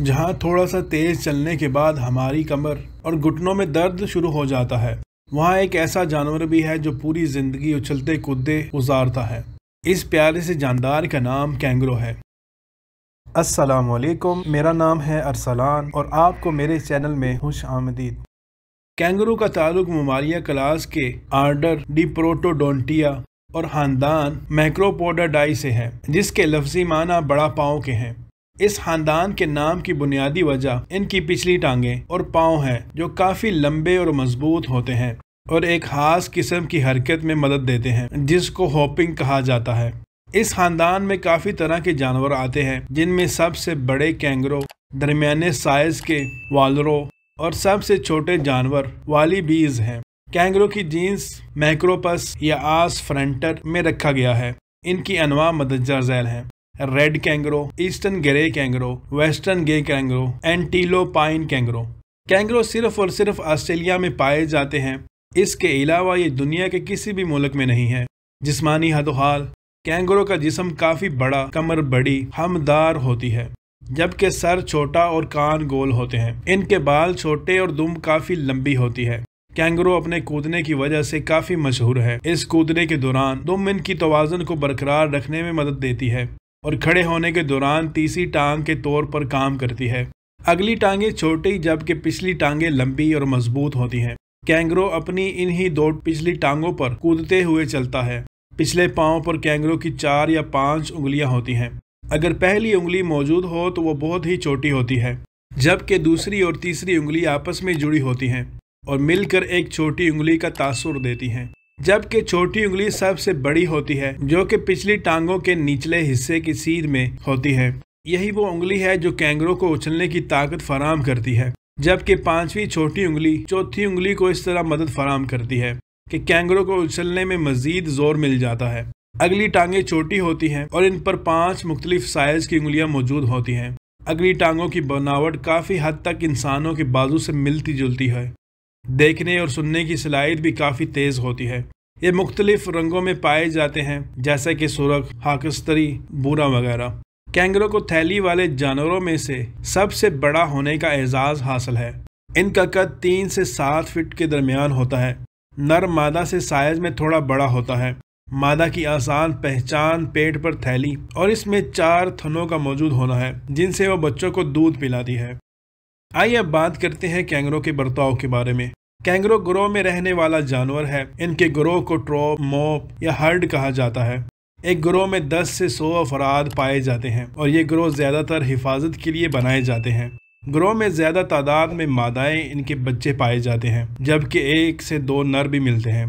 जहाँ थोड़ा सा तेज चलने के बाद हमारी कमर और घुटनों में दर्द शुरू हो जाता है वहाँ एक ऐसा जानवर भी है जो पूरी जिंदगी उछलते कूदते गुजारता है इस प्यारे से जानदार का नाम कैंगरो है अस्सलाम वालेकुम मेरा नाम है अरसलान और आपको मेरे चैनल में खुश आमदीद कैंगरो का ताल्लुक ममालिया क्लास के आर्डर डी प्रोटोडोंटिया और खानदान मैक्रोपोडाडाई से है जिसके लफ्जी माना बड़ा पाँव के हैं इस खानदान के नाम की बुनियादी वजह इनकी पिछली टांगे और पाँव हैं जो काफ़ी लंबे और मजबूत होते हैं और एक खास किस्म की हरकत में मदद देते हैं जिसको होपिंग कहा जाता है इस खानदान में काफ़ी तरह के जानवर आते हैं जिनमें सबसे बड़े कैंगरो दरमियाने साइज के वालरों और सबसे छोटे जानवर वाली बीज हैं कैंगरो की जीन्स मैक्रोपस या आस फ्रंटर में रखा गया है इनकी अनवा जैल है red kangaroo eastern grey kangaroo western grey kangaroo pine kangaroo kangaroo सिर्फ और सिर्फ ऑस्ट्रेलिया में पाए जाते हैं इसके अलावा ये दुनिया के किसी भी मुल्क में नहीं है जिसमानी हदोहाल कैंगरो का जिसम काफ़ी बड़ा कमर बड़ी हमदार होती है जबकि सर छोटा और कान गोल होते हैं इनके बाल छोटे और दुम काफ़ी लंबी होती है कैंगरो अपने कूदने की वजह से काफ़ी मशहूर है इस कूदने के दौरान दुम इनकी तोज़न को बरकरार रखने में मदद देती है और खड़े होने के दौरान तीसरी टांग के तौर पर काम करती है अगली टांगें छोटी जबकि पिछली टांगें लंबी और मजबूत होती हैं कैंगरो अपनी इन ही दो पिछली टांगों पर कूदते हुए चलता है पिछले पाँव पर कैंगरो की चार या पाँच उंगलियां होती हैं अगर पहली उंगली मौजूद हो तो वह बहुत ही छोटी होती है जबकि दूसरी और तीसरी उंगली आपस में जुड़ी होती हैं और मिलकर एक छोटी उंगली का तासुर देती हैं जबकि छोटी उंगली सबसे बड़ी होती है जो कि पिछली टांगों के निचले हिस्से की सीध में होती है यही वो उंगली है जो कैंगरो को उछलने की ताकत फराम करती है जबकि पांचवी छोटी उंगली चौथी उंगली को इस तरह मदद फराम करती है कि कैंगरो को उछलने में मजीद जोर मिल जाता है अगली टांगें छोटी होती हैं और इन पर पांच मुख्तलिफ साइज की उंगलियां मौजूद होती हैं अगली टांगों की बनावट काफ़ी हद तक इंसानों के बाजू से मिलती जुलती है देखने और सुनने की सलाहियत भी काफ़ी तेज़ होती है ये मुख्तलिफ रंगों में पाए जाते हैं जैसे कि सुरख हाकस्तरी बूरा वगैरह कैंगरों को थैली वाले जानवरों में से सबसे बड़ा होने का एजाज़ हासिल है इनका कद तीन से सात फिट के दरमियान होता है नर मादा से साइज में थोड़ा बड़ा होता है मादा की आसान पहचान पेट पर थैली और इसमें चार थनों का मौजूद होना है जिनसे वह बच्चों को दूध पिलाती है आइए अब बात करते हैं कैंगरो के बर्ताव के बारे में कैंगरो ग्रोह में रहने वाला जानवर है इनके ग्रोह को ट्रोप मोप या हर्ड कहा जाता है एक ग्रोह में 10 से 100 अफराद पाए जाते हैं और ये ग्रोह ज़्यादातर हिफाजत के लिए बनाए जाते हैं ग्रोह में ज़्यादा तादाद में मादाएँ इनके बच्चे पाए जाते हैं जबकि एक से दो नर भी मिलते हैं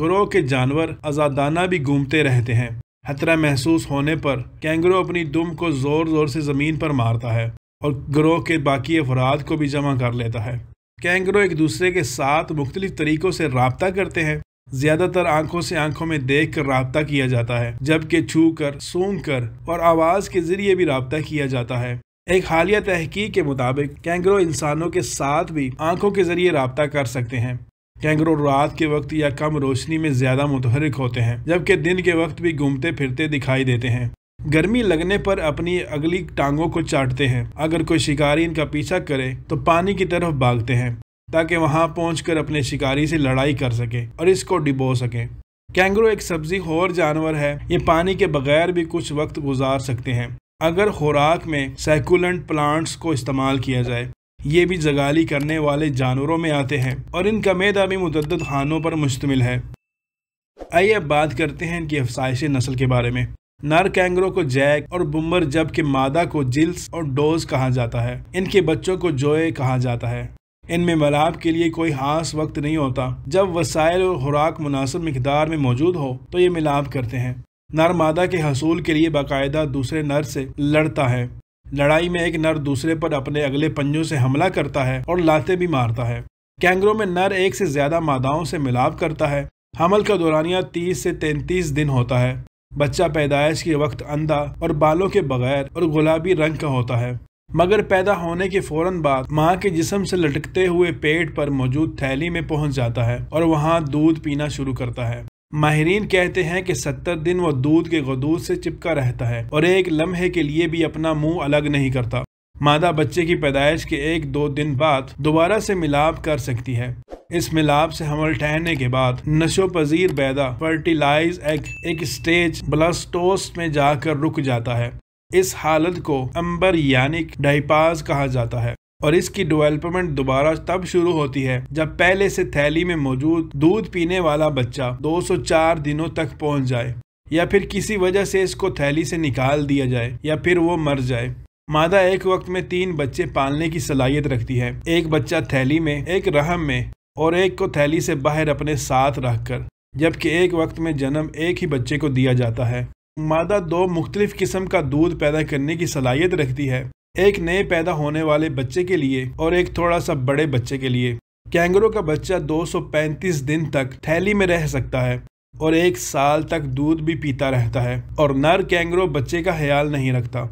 ग्रोह के जानवर आज़ादाना भी घूमते रहते हैं खतरा महसूस होने पर कैंगरो अपनी दुम को ज़ोर ज़ोर से ज़मीन पर मारता है और ग्रोह के बाकी अफराद को भी जमा कर लेता है कैंगरो एक दूसरे के साथ मुख्तलिफ तरीक़ों से रबता करते हैं ज्यादातर आंखों से आंखों में देख कर रबता किया जाता है जबकि छू कर सूंघ कर और आवाज़ के जरिए भी रबता किया जाता है एक हालिया तहकीक के मुताबिक कैंगरो इंसानों के साथ भी आंखों के जरिए रबता कर सकते हैं कैंगरो रात के वक्त या कम रोशनी में ज़्यादा मुतहरक होते हैं जबकि दिन के वक्त भी घूमते फिरते दिखाई देते हैं गर्मी लगने पर अपनी अगली टांगों को चाटते हैं अगर कोई शिकारी इनका पीछा करे तो पानी की तरफ भागते हैं ताकि वहां पहुंचकर अपने शिकारी से लड़ाई कर सके और इसको डिबो सके कैंगरो एक सब्जी खोर जानवर है ये पानी के बगैर भी कुछ वक्त गुजार सकते हैं अगर खुराक में सैकुलेंट प्लांट्स को इस्तेमाल किया जाए ये भी जगाली करने वाले जानवरों में आते हैं और इनका मैदा भी मुतद खानों पर मुश्तमिल है आइए अब बात करते हैं इनकी अफसाइशी नस्ल के बारे में नर कैंगरो को जैक और बुम्बर जबकि मादा को जिल्स और डोज कहा जाता है इनके बच्चों को जोए कहा जाता है इनमें मलाब के लिए कोई खास वक्त नहीं होता जब वसायल और खुराक मुनासिब मकदार में मौजूद हो तो ये मिलाप करते हैं नर मादा के हसूल के लिए बाकायदा दूसरे नर से लड़ता है लड़ाई में एक नर दूसरे पर अपने अगले पंजों से हमला करता है और लाते भी मारता है कैंगरो में नर एक से ज्यादा मादाओं से मिलाप करता है हमल का दौरानिया 30 से 33 दिन होता है बच्चा पैदाइश के वक्त अंधा और बालों के बगैर और गुलाबी रंग का होता है मगर पैदा होने के फौरन बाद माँ के जिसम से लटकते हुए पेट पर मौजूद थैली में पहुंच जाता है और वहाँ दूध पीना शुरू करता है माहरीन कहते हैं कि सत्तर दिन वह दूध के गदूद से चिपका रहता है और एक लम्हे के लिए भी अपना मुंह अलग नहीं करता मादा बच्चे की पैदाइश के एक दो दिन बाद दोबारा से मिलाप कर सकती है इस मिलाप से हमल ठहरने के बाद नशो पजीर पैदा फर्टिलाइज एग एक स्टेज ब्लास्टोस में जाकर रुक जाता है इस हालत को अंबर यानिक डाइपाज कहा जाता है और इसकी डेवलपमेंट दोबारा तब शुरू होती है जब पहले से थैली में मौजूद दूध पीने वाला बच्चा 204 दिनों तक पहुंच जाए या फिर किसी वजह से इसको थैली से निकाल दिया जाए या फिर वो मर जाए मादा एक वक्त में तीन बच्चे पालने की सलाहियत रखती है एक बच्चा थैली में एक रहम में और एक को थैली से बाहर अपने साथ रखकर जबकि एक वक्त में जन्म एक ही बच्चे को दिया जाता है मादा दो मुख्तलिफ किस्म का दूध पैदा करने की सलाहियत रखती है एक नए पैदा होने वाले बच्चे के लिए और एक थोड़ा सा बड़े बच्चे के लिए कैंगरों का बच्चा 235 दिन तक थैली में रह सकता है और एक साल तक दूध भी पीता रहता है और नर कैंगरो बच्चे का ख्याल नहीं रखता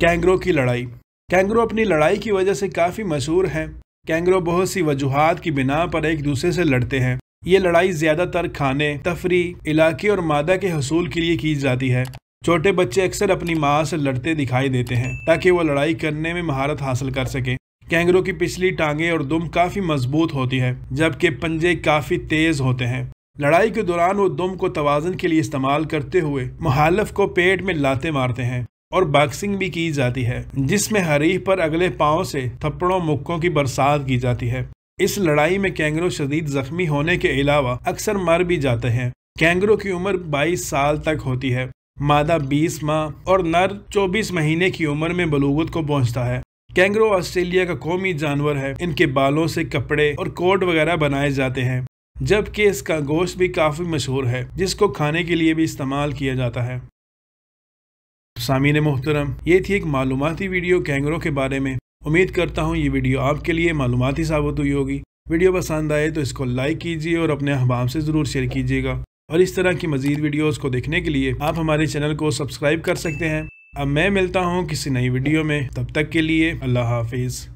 कैंगरो की लड़ाई कैंगरो अपनी लड़ाई की वजह से काफ़ी मशहूर हैं कैंगरो बहुत सी वजूहत की बिना पर एक दूसरे से लड़ते हैं ये लड़ाई ज़्यादातर खाने तफरी इलाके और मादा के हसूल के लिए की जाती है छोटे बच्चे अक्सर अपनी माँ से लड़ते दिखाई देते हैं ताकि वो लड़ाई करने में महारत हासिल कर सकें कैंगरों की पिछली टांगे और दुम काफ़ी मजबूत होती है जबकि पंजे काफ़ी तेज़ होते हैं लड़ाई के दौरान वो दुम को तोज़न के लिए इस्तेमाल करते हुए मुहालफ को पेट में लाते मारते हैं और बॉक्सिंग भी की जाती है जिसमें हरीफ पर अगले पाँव से थप्पड़ों मुक्कों की बरसात की जाती है इस लड़ाई में कैंगरो शदीद जख्मी होने के अलावा अक्सर मर भी जाते हैं कैंगरो की उम्र 22 साल तक होती है मादा 20 माह और नर 24 महीने की उम्र में बलूगत को पहुंचता है कैंगरो ऑस्ट्रेलिया का कौमी जानवर है इनके बालों से कपड़े और कोट वगैरह बनाए जाते हैं जबकि इसका गोश्त भी काफ़ी मशहूर है जिसको खाने के लिए भी इस्तेमाल किया जाता है सामीन मोहतरम ये थी एक मालूमती वीडियो कैंगरों के बारे में उम्मीद करता हूँ ये वीडियो आपके लिए मालूमती साबित हुई होगी वीडियो पसंद आए तो इसको लाइक कीजिए और अपने अहबाब से ज़रूर शेयर कीजिएगा और इस तरह की मजीद वीडियोज़ को देखने के लिए आप हमारे चैनल को सब्सक्राइब कर सकते हैं अब मैं मिलता हूँ किसी नई वीडियो में तब तक के लिए अल्लाह हाफिज़